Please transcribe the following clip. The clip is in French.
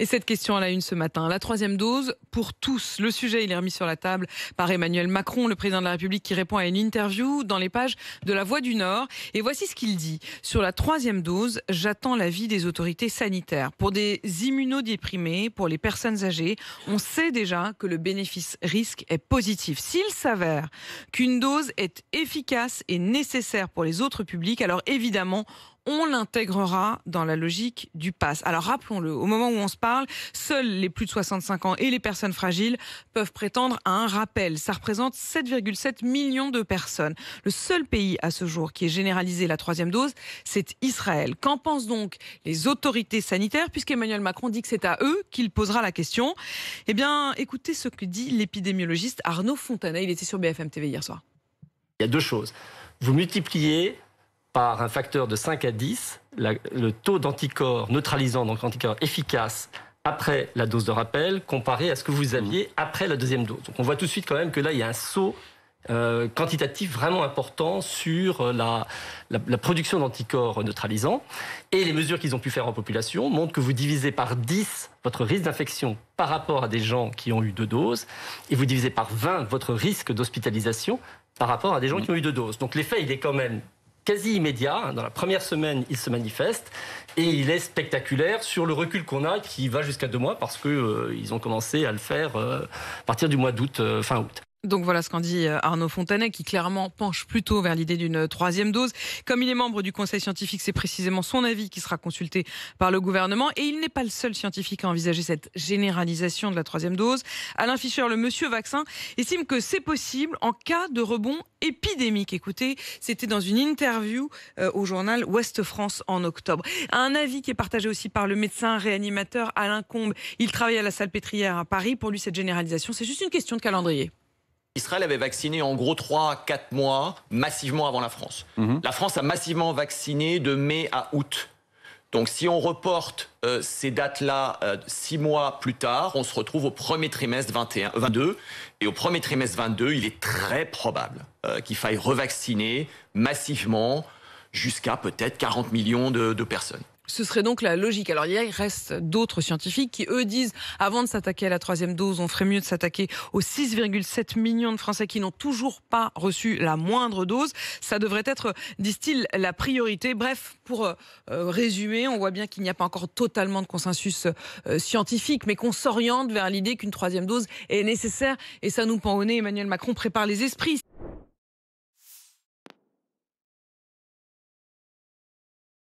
Et cette question à la une ce matin, la troisième dose pour tous. Le sujet, il est remis sur la table par Emmanuel Macron, le président de la République, qui répond à une interview dans les pages de La Voix du Nord. Et voici ce qu'il dit. Sur la troisième dose, j'attends l'avis des autorités sanitaires. Pour des immunodéprimés, pour les personnes âgées, on sait déjà que le bénéfice-risque est positif. S'il s'avère qu'une dose est efficace et nécessaire pour les autres publics, alors évidemment, on l'intégrera dans la logique du pass. Alors rappelons-le, au moment où on se parle, seuls les plus de 65 ans et les personnes fragiles peuvent prétendre à un rappel. Ça représente 7,7 millions de personnes. Le seul pays à ce jour qui ait généralisé la troisième dose, c'est Israël. Qu'en pensent donc les autorités sanitaires, puisqu'Emmanuel Macron dit que c'est à eux qu'il posera la question Eh bien, écoutez ce que dit l'épidémiologiste Arnaud Fontana. Il était sur BFM TV hier soir. Il y a deux choses. Vous multipliez par un facteur de 5 à 10 le taux d'anticorps neutralisant, donc anticorps efficace après la dose de rappel, comparé à ce que vous aviez mm. après la deuxième dose. Donc on voit tout de suite quand même que là, il y a un saut euh, quantitatif vraiment important sur euh, la, la production d'anticorps neutralisants. Et les mesures qu'ils ont pu faire en population montrent que vous divisez par 10 votre risque d'infection par rapport à des gens qui ont eu deux doses, et vous divisez par 20 votre risque d'hospitalisation par rapport à des gens mm. qui ont eu deux doses. Donc l'effet, il est quand même quasi immédiat. Hein, dans la première semaine, il se manifeste et il est spectaculaire sur le recul qu'on a qui va jusqu'à deux mois parce que euh, ils ont commencé à le faire euh, à partir du mois d'août, euh, fin août. Donc voilà ce qu'en dit euh, Arnaud Fontanet, qui clairement penche plutôt vers l'idée d'une euh, troisième dose. Comme il est membre du Conseil scientifique, c'est précisément son avis qui sera consulté par le gouvernement. Et il n'est pas le seul scientifique à envisager cette généralisation de la troisième dose. Alain Fischer, le monsieur vaccin, estime que c'est possible en cas de rebond épidémique. Écoutez, c'était dans une interview euh, au journal Ouest France en octobre. Un avis qui est partagé aussi par le médecin réanimateur Alain Combe. Il travaille à la salle pétrière à Paris. Pour lui, cette généralisation, c'est juste une question de calendrier. Israël avait vacciné en gros 3-4 mois massivement avant la France. Mhm. La France a massivement vacciné de mai à août. Donc si on reporte euh, ces dates-là euh, six mois plus tard, on se retrouve au premier trimestre 21, 22. Et au premier trimestre 22, il est très probable euh, qu'il faille revacciner massivement jusqu'à peut-être 40 millions de personnes. Ce serait donc la logique. Alors il, reste d'autres scientifiques qui, eux, disent, avant de s'attaquer à la troisième dose, on ferait mieux de s'attaquer aux 6,7 millions de Français qui n'ont toujours pas reçu la moindre dose. Ça devrait être, disent-ils, la priorité. Bref, pour euh, euh, résumer, on voit bien qu'il n'y a pas encore totalement de consensus euh, scientifique, mais qu'on s'oriente vers l'idée qu'une troisième dose est nécessaire. Et ça nous pend au nez. Emmanuel Macron prépare les esprits.